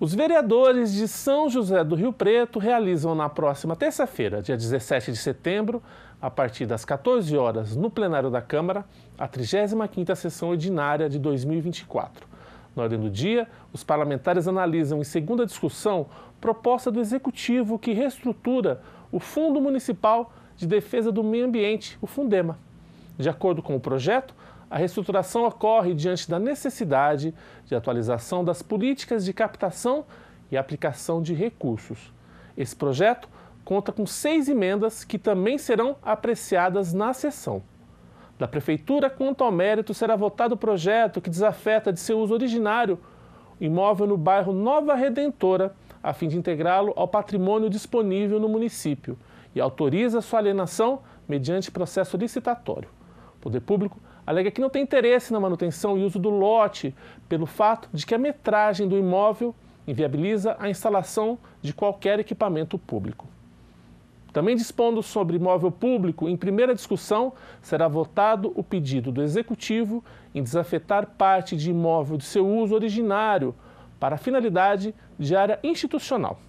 Os vereadores de São José do Rio Preto realizam na próxima terça-feira, dia 17 de setembro, a partir das 14 horas, no plenário da Câmara, a 35ª sessão ordinária de 2024. Na ordem do dia, os parlamentares analisam em segunda discussão proposta do executivo que reestrutura o Fundo Municipal de Defesa do Meio Ambiente, o Fundema. De acordo com o projeto, a reestruturação ocorre diante da necessidade de atualização das políticas de captação e aplicação de recursos. Esse projeto conta com seis emendas que também serão apreciadas na sessão. Da Prefeitura, quanto ao mérito, será votado o projeto que desafeta de seu uso originário o imóvel no bairro Nova Redentora, a fim de integrá-lo ao patrimônio disponível no município e autoriza sua alienação mediante processo licitatório. O poder público alega que não tem interesse na manutenção e uso do lote, pelo fato de que a metragem do imóvel inviabiliza a instalação de qualquer equipamento público. Também dispondo sobre imóvel público, em primeira discussão será votado o pedido do Executivo em desafetar parte de imóvel de seu uso originário para a finalidade de área institucional.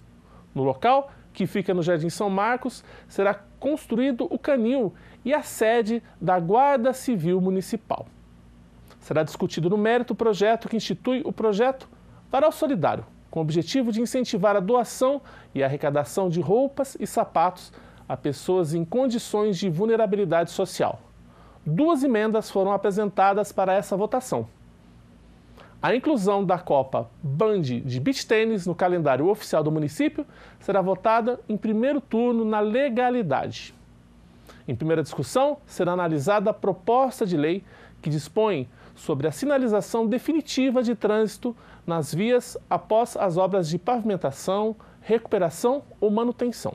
No local, que fica no Jardim São Marcos, será construído o canil e a sede da Guarda Civil Municipal. Será discutido no mérito o projeto que institui o projeto Varal Solidário, com o objetivo de incentivar a doação e a arrecadação de roupas e sapatos a pessoas em condições de vulnerabilidade social. Duas emendas foram apresentadas para essa votação. A inclusão da Copa Band de Beach Tênis no calendário oficial do município será votada em primeiro turno na legalidade. Em primeira discussão, será analisada a proposta de lei que dispõe sobre a sinalização definitiva de trânsito nas vias após as obras de pavimentação, recuperação ou manutenção.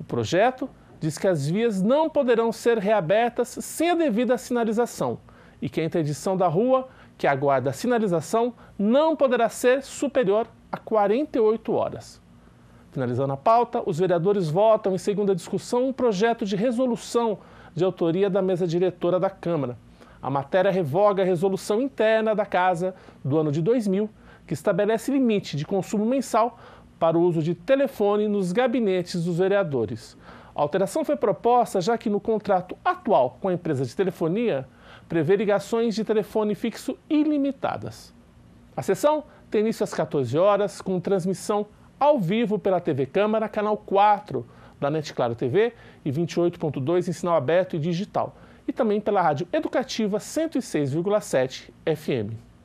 O projeto diz que as vias não poderão ser reabertas sem a devida sinalização e que a interdição da rua que aguarda sinalização não poderá ser superior a 48 horas. Finalizando a pauta, os vereadores votam em segunda discussão um projeto de resolução de autoria da mesa diretora da Câmara. A matéria revoga a resolução interna da Casa do ano de 2000, que estabelece limite de consumo mensal para o uso de telefone nos gabinetes dos vereadores. A alteração foi proposta já que no contrato atual com a empresa de telefonia, prevê ligações de telefone fixo ilimitadas. A sessão tem início às 14 horas, com transmissão ao vivo pela TV Câmara, canal 4 da Net Claro TV e 28.2 em sinal aberto e digital, e também pela rádio educativa 106,7 FM.